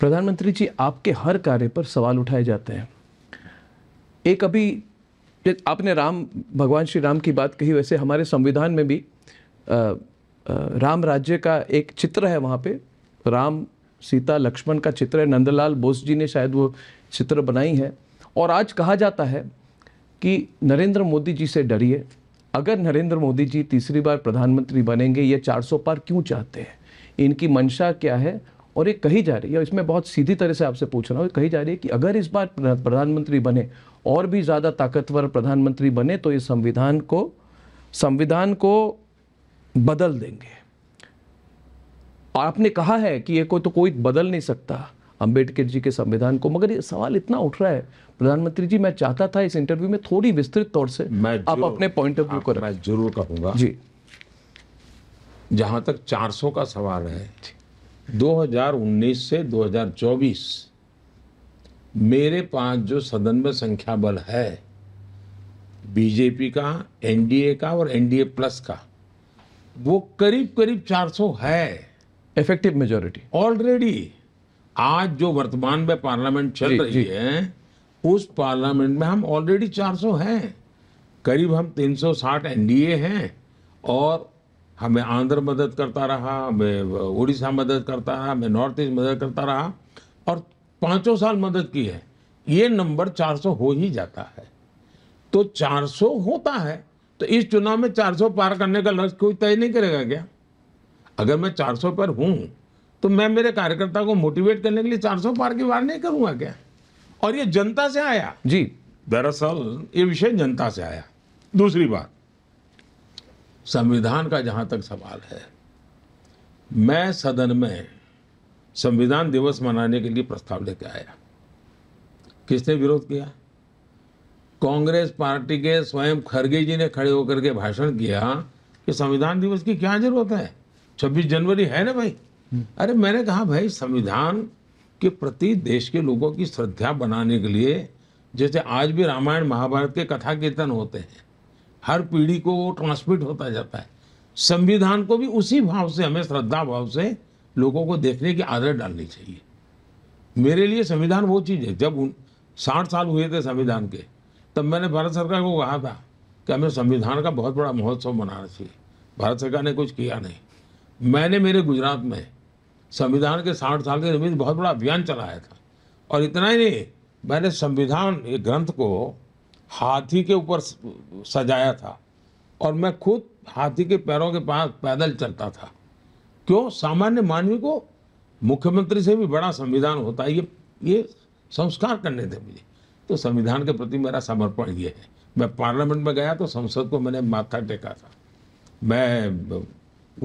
प्रधानमंत्री जी आपके हर कार्य पर सवाल उठाए जाते हैं एक अभी आपने राम भगवान श्री राम की बात कही वैसे हमारे संविधान में भी आ, आ, राम राज्य का एक चित्र है वहाँ पे राम सीता लक्ष्मण का चित्र है नंदलाल बोस जी ने शायद वो चित्र बनाई है और आज कहा जाता है कि नरेंद्र मोदी जी से डरिए अगर नरेंद्र मोदी जी तीसरी बार प्रधानमंत्री बनेंगे ये 400 पार क्यों चाहते हैं इनकी मंशा क्या है और ये कही जा रही है इसमें बहुत सीधी तरह से आपसे पूछ रहा हूँ कही जा रही है कि अगर इस बार प्रधानमंत्री बने और भी ज़्यादा ताकतवर प्रधानमंत्री बने तो ये संविधान को संविधान को बदल देंगे और आपने कहा है कि ये कोई तो कोई बदल नहीं सकता अंबेडकर जी के संविधान को मगर ये सवाल इतना उठ रहा है प्रधानमंत्री जी मैं चाहता था इस इंटरव्यू में थोड़ी विस्तृत तौर से आप अपने पॉइंट ऑफ व्यू को मैं जरूर कहूंगा जी जहां तक 400 का सवाल है 2019 से 2024 मेरे पास जो सदन में संख्या बल है बीजेपी का एनडीए का और एनडीए प्लस का वो करीब करीब 400 है इफेक्टिव मेजोरिटी ऑलरेडी आज जो वर्तमान में पार्लियामेंट चल जी, रही जी. है उस पार्लियामेंट में हम ऑलरेडी 400 हैं करीब हम 360 एनडीए हैं और हमें आंध्र मदद करता रहा हमें उड़ीसा मदद करता रहा हमें नॉर्थ ईस्ट मदद करता रहा और पाँचों साल मदद की है ये नंबर 400 हो ही जाता है तो 400 होता है तो इस चुनाव में 400 पार करने का लक्ष्य कोई तय नहीं करेगा क्या अगर मैं 400 पर हूँ तो मैं मेरे कार्यकर्ता को मोटिवेट करने के लिए 400 पार की बार नहीं करूँगा क्या और ये जनता से आया जी दरअसल ये विषय जनता से आया दूसरी बात संविधान का जहाँ तक सवाल है मैं सदन में संविधान दिवस मनाने के लिए प्रस्ताव लेकर आया किसने विरोध किया कांग्रेस पार्टी के स्वयं खरगे जी ने खड़े होकर के भाषण किया कि संविधान दिवस की क्या जरूरत है 26 जनवरी है ना भाई हम्म। अरे मैंने कहा भाई संविधान के प्रति देश के लोगों की श्रद्धा बनाने के लिए जैसे आज भी रामायण महाभारत के कथा कीर्तन होते हैं हर पीढ़ी को वो ट्रांसमिट होता जाता है संविधान को भी उसी भाव से हमें श्रद्धा भाव से लोगों को देखने की आदत डालनी चाहिए मेरे लिए संविधान वो चीज़ है जब उन साठ साल हुए थे संविधान के तब मैंने भारत सरकार को कहा था कि हमें संविधान का बहुत बड़ा महोत्सव मनाना चाहिए भारत सरकार ने कुछ किया नहीं मैंने मेरे गुजरात में संविधान के साठ साल के निमित्त बहुत बड़ा अभियान चलाया था और इतना ही नहीं मैंने संविधान एक ग्रंथ को हाथी के ऊपर सजाया था और मैं खुद हाथी के पैरों के पास पैदल चलता था क्यों सामान्य मानवी को मुख्यमंत्री से भी बड़ा संविधान होता है ये ये संस्कार करने थे मुझे तो संविधान के प्रति मेरा समर्पण ये है मैं पार्लियामेंट में गया तो संसद को मैंने माथा टेका था मैं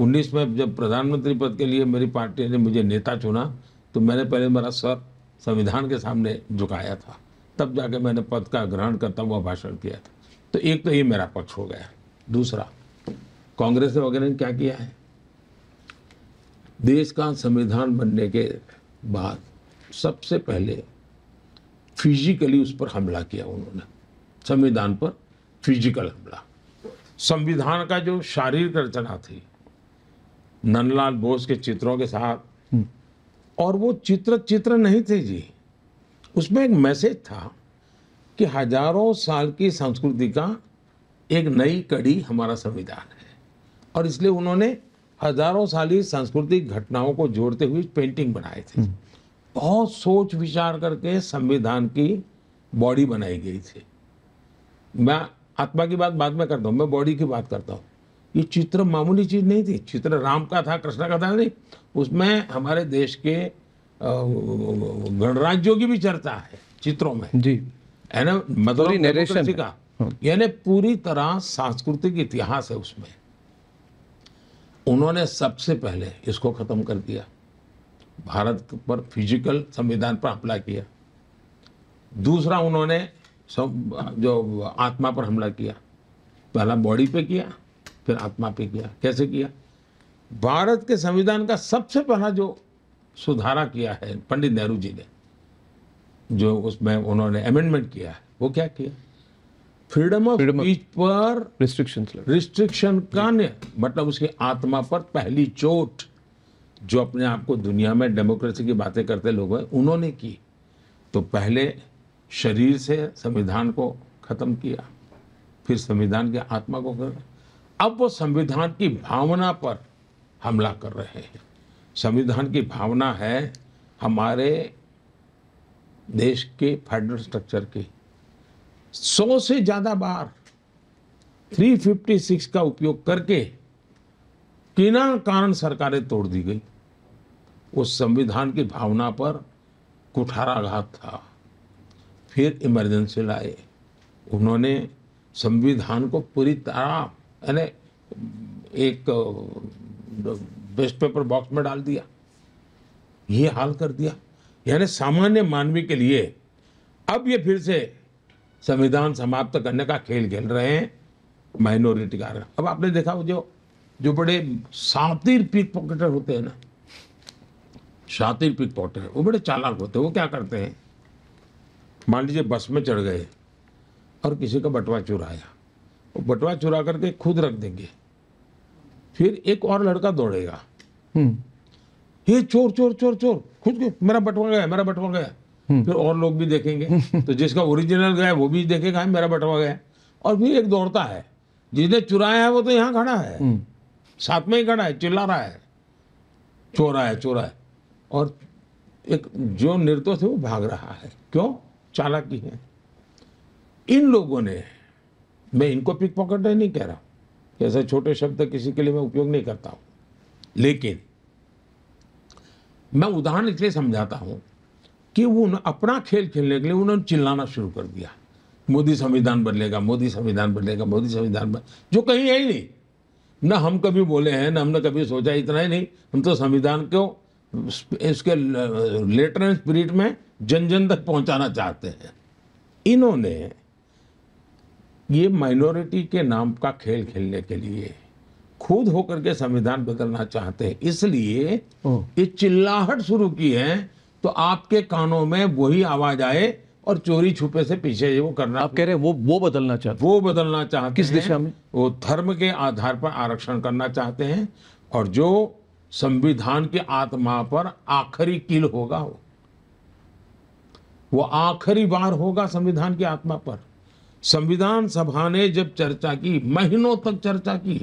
उन्नीस में जब प्रधानमंत्री पद के लिए मेरी पार्टी ने मुझे नेता चुना तो मैंने पहले मेरा सर संविधान के सामने झुकाया था तब जाके मैंने पद का ग्रहण करता हुआ भाषण किया था तो एक तो ये मेरा पक्ष हो गया दूसरा कांग्रेस ने वगैरह ने क्या किया है देश का संविधान बनने के बाद सबसे पहले फिजिकली उस पर हमला किया उन्होंने संविधान पर फिजिकल हमला संविधान का जो शारीरिक रचना थी नंदलाल बोस के चित्रों के साथ हम्म। और वो चित्र चित्र नहीं थे जी उसमें एक मैसेज था कि हजारों साल की संस्कृति का एक नई कड़ी हमारा संविधान है और इसलिए उन्होंने हजारों साली सांस्कृतिक घटनाओं को जोड़ते हुए पेंटिंग बनाए थे बहुत सोच विचार करके संविधान की बॉडी बनाई गई थी मैं आत्मा की बात बाद में करता हूँ मैं बॉडी की बात करता हूँ ये चित्र मामूली चीज़ नहीं थी चित्र राम का था कृष्णा का था नहीं उसमें हमारे देश के गणराज्यों की भी चर्चा है चित्रों में जी है ना मधुरी मतलब नरेशन का हाँ। यानी पूरी तरह सांस्कृतिक इतिहास है उसमें उन्होंने सबसे पहले इसको खत्म कर दिया भारत पर फिजिकल संविधान पर हमला किया दूसरा उन्होंने सब जो आत्मा पर हमला किया पहला बॉडी पे किया फिर आत्मा पे किया कैसे किया भारत के संविधान का सबसे पहला जो सुधारा किया है पंडित नेहरू जी ने जो उसमें उन्होंने अमेंडमेंट किया है वो क्या किया फ्रीडम ऑफ स्पीच पर रिस्ट्रिक्शन रिस्ट्रिक्शन का मतलब उसकी आत्मा पर पहली चोट जो अपने आप को दुनिया में डेमोक्रेसी की बातें करते लोग हैं उन्होंने की तो पहले शरीर से संविधान को खत्म किया फिर संविधान की आत्मा को कर अब वो संविधान की भावना पर हमला कर रहे हैं संविधान की भावना है हमारे देश के फेडरल स्ट्रक्चर की सौ से ज़्यादा बार 356 का उपयोग करके किना कारण सरकारें तोड़ दी गई उस संविधान की भावना पर कुठाराघात था फिर इमरजेंसी लाए उन्होंने संविधान को पूरी तरह यानी एक वेस्ट पेपर बॉक्स में डाल दिया ये हाल कर दिया यानी सामान्य मानवी के लिए अब ये फिर से संविधान समाप्त करने का खेल खेल रहे हैं माइनॉरिटी कारण अब आपने देखा वो जो जो बड़े शातिर पिक पॉकेटर होते हैं ना शातिर पिक पॉकेटर वो बड़े चालाक होते हैं वो क्या करते हैं मान लीजिए बस में चढ़ गए और किसी का बटवा चुराया वो बटवा चुरा करके खुद रख देंगे फिर एक और लड़का दौड़ेगा हम्म। ये चोर चोर चोर चोर खुद को मेरा बटवा गया मेरा बटवा गया हम्म। फिर और लोग भी देखेंगे हम्म। तो जिसका ओरिजिनल गया वो भी देखेगा हाँ, मेरा बटवा गया और फिर एक दौड़ता है जिसने चुराया है वो तो यहाँ खड़ा है साथ में ही खड़ा है चिल्ला रहा है चोरा है चोरा है और एक जो निर्दोष है वो भाग रहा है क्यों चालाकी है इन लोगों ने मैं इनको पिक पॉकेट नहीं कह रहा ऐसे छोटे शब्द किसी के लिए मैं उपयोग नहीं करता हूं लेकिन मैं उदाहरण इसलिए समझाता हूं कि वो अपना खेल खेलने के लिए उन्होंने चिल्लाना शुरू कर दिया मोदी संविधान बदलेगा मोदी संविधान बदलेगा मोदी संविधान बदले जो कहीं है ही नहीं ना हम कभी बोले हैं ना हमने कभी सोचा इतना ही नहीं हम तो संविधान को इसके लेटर एंड स्पिरिट में जन जन तक पहुंचाना चाहते हैं इन्होंने ये माइनॉरिटी के नाम का खेल खेलने के लिए खुद होकर के संविधान बदलना चाहते हैं इसलिए ये चिल्लाहट शुरू की है तो आपके कानों में वही आवाज आए और चोरी छुपे से पीछे वो करना आप कह रहे हैं वो वो बदलना चाहते वो बदलना चाहते किस दिशा में वो धर्म के आधार पर आरक्षण करना चाहते हैं और जो संविधान की आत्मा पर आखिरी कील होगा वो वो आखिरी बार होगा संविधान की आत्मा पर संविधान सभा ने जब चर्चा की महीनों तक चर्चा की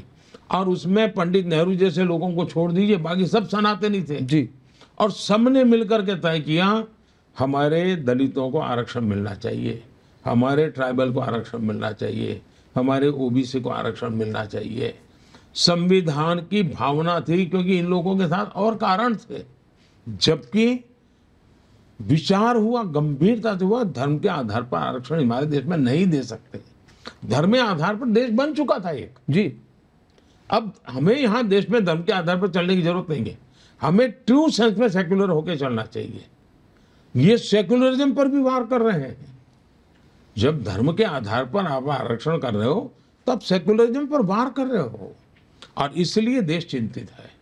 और उसमें पंडित नेहरू जैसे लोगों को छोड़ दीजिए बाकी सब सनातनी थे जी और सबने मिलकर के तय किया हमारे दलितों को आरक्षण मिलना चाहिए हमारे ट्राइबल को आरक्षण मिलना चाहिए हमारे ओबीसी को आरक्षण मिलना चाहिए संविधान की भावना थी क्योंकि इन लोगों के साथ और कारण थे जबकि विचार हुआ गंभीरता से हुआ धर्म के आधार पर आरक्षण हमारे देश में नहीं दे सकते धर्म के आधार पर देश बन चुका था एक जी अब हमें यहाँ देश में धर्म के आधार पर चलने की जरूरत नहीं है हमें ट्रू सेंस में सेक्युलर होकर चलना चाहिए ये सेक्युलरिज्म पर भी वार कर रहे हैं जब धर्म के आधार पर आप आरक्षण कर रहे हो तब सेक्युलरिज्म पर वार कर रहे हो और इसलिए देश चिंतित है